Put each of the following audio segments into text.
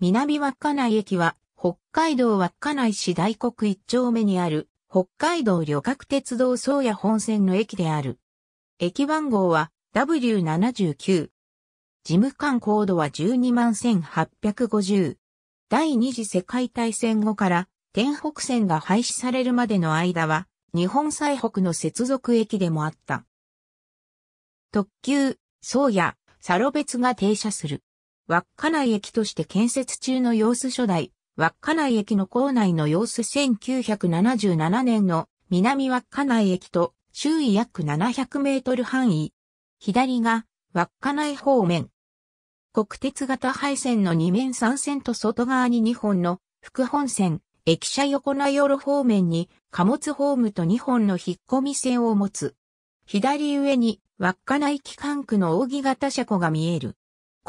南稚内駅は、北海道稚内市大黒一丁目にある、北海道旅客鉄道宗谷本線の駅である。駅番号は W79。事務官コードは121,850。第二次世界大戦後から、天北線が廃止されるまでの間は、日本最北の接続駅でもあった。特急、宗谷、サロベツが停車する。稚内駅として建設中の様子初代、稚内駅の構内の様子1977年の南稚内駅と周囲約700メートル範囲。左が稚内方面。国鉄型配線の2面3線と外側に2本の副本線、駅舎横名寄方面に貨物ホームと2本の引っ込み線を持つ。左上に稚内機関区の扇形車庫が見える。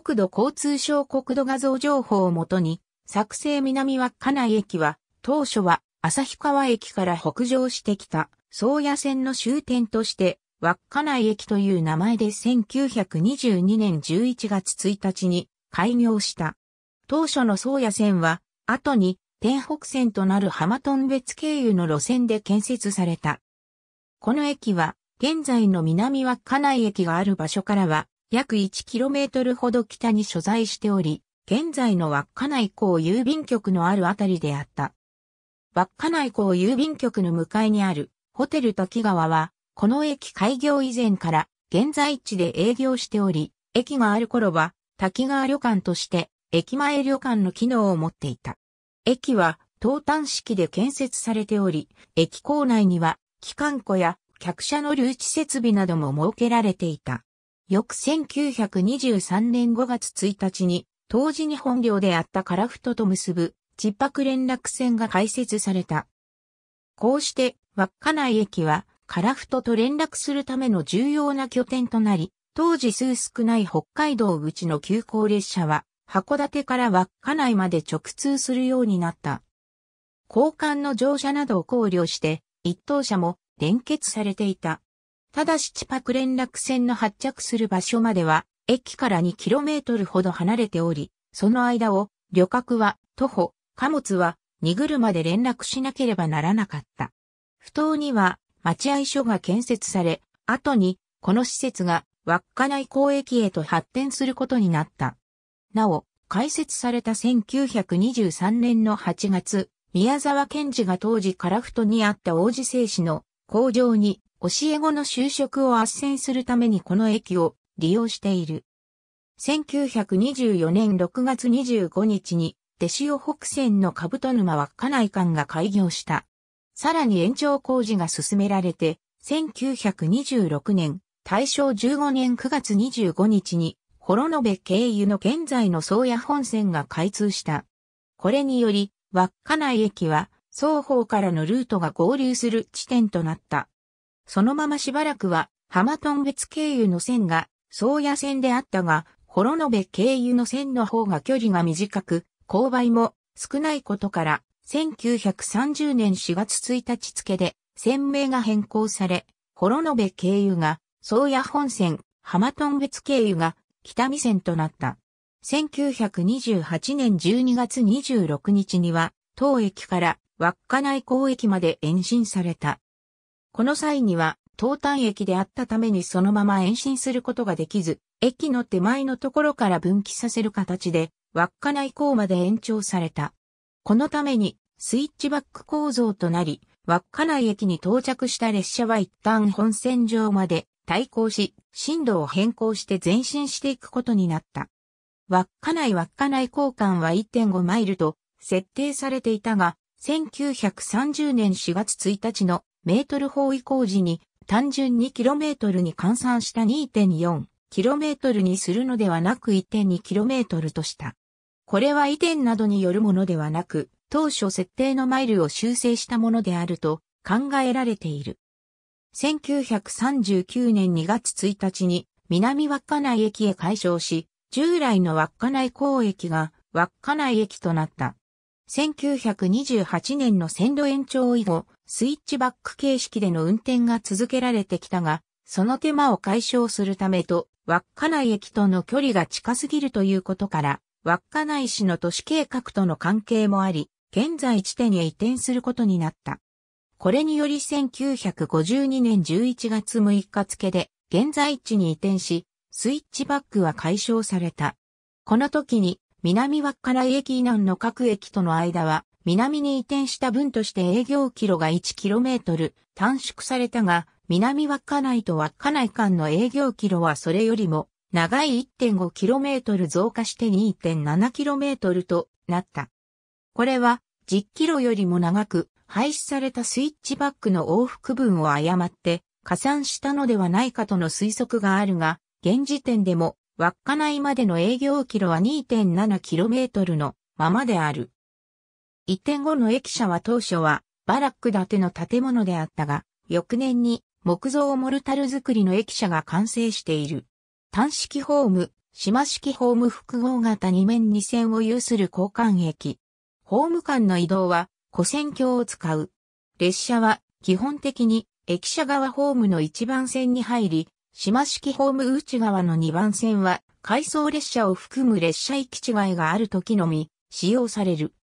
国土交通省国土画像情報をもとに、作成南稚内駅は、当初は旭川駅から北上してきた、宗谷線の終点として、稚内駅という名前で1922年11月1日に開業した。当初の宗谷線は、後に天北線となる浜頓別経由の路線で建設された。この駅は、現在の南稚内駅がある場所からは、約 1km ほど北に所在しており、現在の稚内港郵便局のあるあたりであった。稚内港郵便局の向かいにあるホテル滝川は、この駅開業以前から現在地で営業しており、駅がある頃は滝川旅館として駅前旅館の機能を持っていた。駅は東端式で建設されており、駅構内には機関庫や客車の留置設備なども設けられていた。翌1923年5月1日に、当時日本領であった樺太と結ぶ、千泊連絡船が開設された。こうして、稚内駅は、樺太と連絡するための重要な拠点となり、当時数少ない北海道口の急行列車は、函館から稚内まで直通するようになった。交換の乗車などを考慮して、一等車も連結されていた。ただし千パク連絡船の発着する場所までは、駅から 2km ほど離れており、その間を旅客は徒歩、貨物は荷車で連絡しなければならなかった。不当には待合所が建設され、後にこの施設が稚内港駅へと発展することになった。なお、開設された1923年の8月、宮沢賢治が当時カラフトにあった王子製紙の工場に教え子の就職を斡旋するためにこの駅を利用している。1924年6月25日に、弟子を北線の兜沼稚内間が開業した。さらに延長工事が進められて、1926年、大正15年9月25日に、幌延経由の現在の宗谷本線が開通した。これにより、稚内駅は、双方からのルートが合流する地点となった。そのまましばらくは、浜頓別経由の線が、宗谷線であったが、幌延経由の線の方が距離が短く、勾配も少ないことから、1930年4月1日付で、線名が変更され、幌延経由が、宗谷本線、浜頓別経由が、北見線となった。1928年12月26日には、当駅から稚内港駅まで延伸された。この際には、東端駅であったためにそのまま延伸することができず、駅の手前のところから分岐させる形で、稚内港まで延長された。このために、スイッチバック構造となり、稚内駅に到着した列車は一旦本線上まで対抗し、進路を変更して前進していくことになった。稚内稚内交換は1.5マイルと設定されていたが、1930年4月1日のメートル方移行時に単純に km に換算した 2.4km にするのではなく 1.2km とした。これは移転などによるものではなく、当初設定のマイルを修正したものであると考えられている。1939年2月1日に南稚内駅へ改称し、従来の稚内港駅が稚内駅となった。1928年の線路延長以後、スイッチバック形式での運転が続けられてきたが、その手間を解消するためと、稚内駅との距離が近すぎるということから、稚内市の都市計画との関係もあり、現在地点へ移転することになった。これにより1952年11月6日付で、現在地に移転し、スイッチバックは解消された。この時に、南稚内駅以南の各駅との間は、南に移転した分として営業キロが 1km 短縮されたが、南稚内と稚内間の営業キロはそれよりも長い 1.5km 増加して 2.7km となった。これは1 0キロよりも長く廃止されたスイッチバックの往復分を誤って加算したのではないかとの推測があるが、現時点でも稚内までの営業キロは 2.7km のままである。移転後の駅舎は当初はバラック建ての建物であったが、翌年に木造モルタル作りの駅舎が完成している。単式ホーム、島式ホーム複合型2面2線を有する交換駅。ホーム間の移動は古線橋を使う。列車は基本的に駅舎側ホームの一番線に入り、島式ホーム内側の2番線は、回送列車を含む列車行き違いがある時のみ、使用される。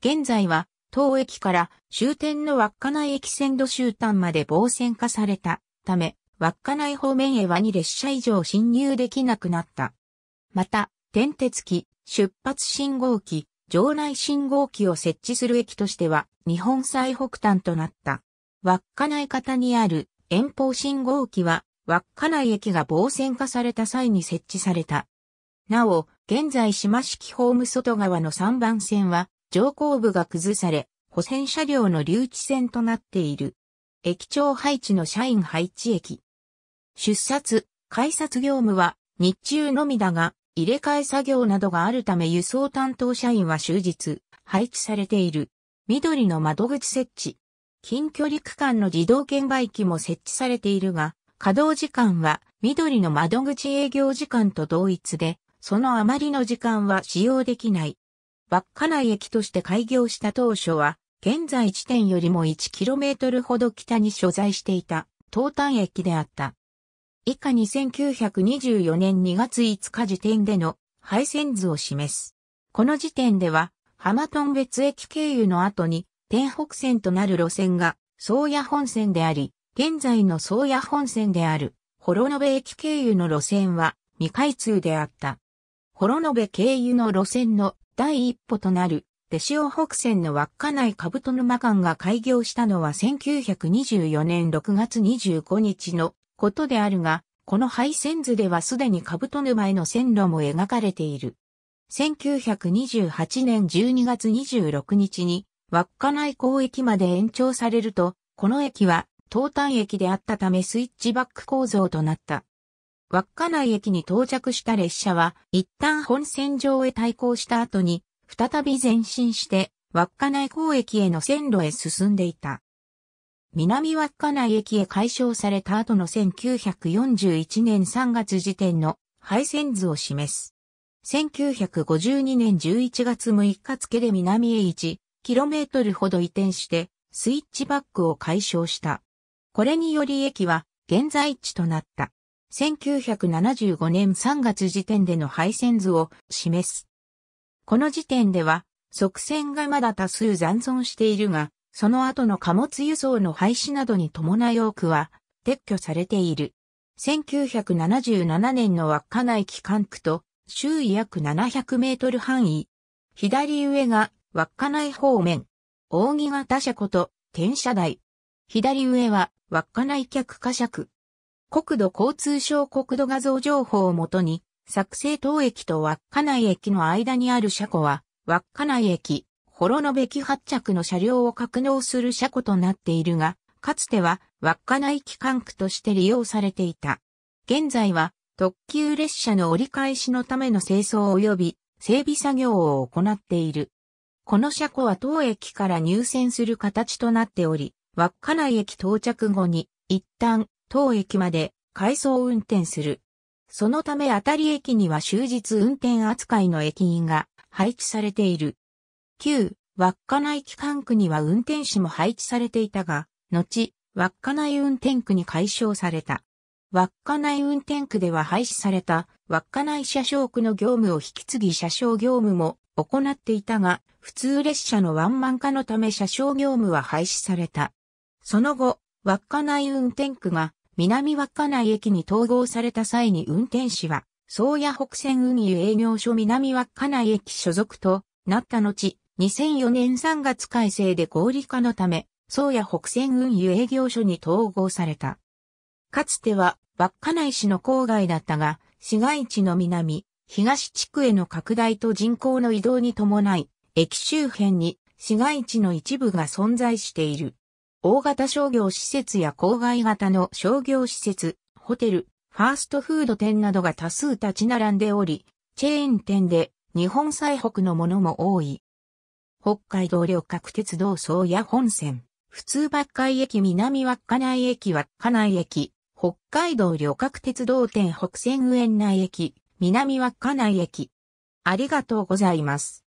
現在は、当駅から終点の稚内駅線路終端まで防線化されたため、稚内方面へは2列車以上進入できなくなった。また、点鉄機、出発信号機、場内信号機を設置する駅としては、日本最北端となった。稚内方にある遠方信号機は、稚内駅が防線化された際に設置された。なお、現在島式ホーム外側の3番線は、上降部が崩され、保線車両の留置線となっている。駅長配置の社員配置駅。出札、改札業務は日中のみだが、入れ替え作業などがあるため輸送担当社員は終日、配置されている。緑の窓口設置。近距離区間の自動券売機も設置されているが、稼働時間は緑の窓口営業時間と同一で、そのあまりの時間は使用できない。稚内駅として開業した当初は、現在地点よりも 1km ほど北に所在していた東端駅であった。以下2924年2月5日時点での配線図を示す。この時点では、浜頓別駅経由の後に、天北線となる路線が、宗谷本線であり、現在の宗谷本線である、幌延駅経由の路線は未開通であった。幌延経由の路線の第一歩となる、手塩北線の稚内兜沼間が開業したのは1924年6月25日のことであるが、この廃線図ではすでに兜沼への線路も描かれている。1928年12月26日に稚内港駅まで延長されると、この駅は東端駅であったためスイッチバック構造となった。稚内駅に到着した列車は、一旦本線上へ対抗した後に、再び前進して、稚内港駅への線路へ進んでいた。南稚内駅へ解消された後の1941年3月時点の配線図を示す。1952年11月6日付で南へ 1km ほど移転して、スイッチバックを解消した。これにより駅は現在地となった。1975年3月時点での配線図を示す。この時点では、側線がまだ多数残存しているが、その後の貨物輸送の廃止などに伴い多くは撤去されている。1977年の稚内機関区と周囲約700メートル範囲。左上が稚内方面。扇形車庫と転車台。左上は稚内客貨尺。国土交通省国土画像情報をもとに、作成東駅と稚内駅の間にある車庫は、稚内駅、幌延駅発着の車両を格納する車庫となっているが、かつては稚内機関区として利用されていた。現在は特急列車の折り返しのための清掃及び整備作業を行っている。この車庫は当駅から入線する形となっており、稚内駅到着後に、一旦、当駅まで、回送運転する。そのため当たり駅には終日運転扱いの駅員が配置されている。旧、稚内機関区には運転士も配置されていたが、後、稚内運転区に解消された。稚内運転区では廃止された稚内車掌区の業務を引き継ぎ車掌業務も行っていたが、普通列車のワンマン化のため車掌業務は廃止された。その後、稚内運転区が南稚内駅に統合された際に運転士は、宗谷北線運輸営業所南稚内駅所属となった後、2004年3月改正で合理化のため、宗谷北線運輸営業所に統合された。かつては、稚内市の郊外だったが、市街地の南、東地区への拡大と人口の移動に伴い、駅周辺に市街地の一部が存在している。大型商業施設や郊外型の商業施設、ホテル、ファーストフード店などが多数立ち並んでおり、チェーン店で日本最北のものも多い。北海道旅客鉄道総や本線、普通ばっかい駅南稚内駅稚内駅、北海道旅客鉄道店北線上内駅、南稚内駅。ありがとうございます。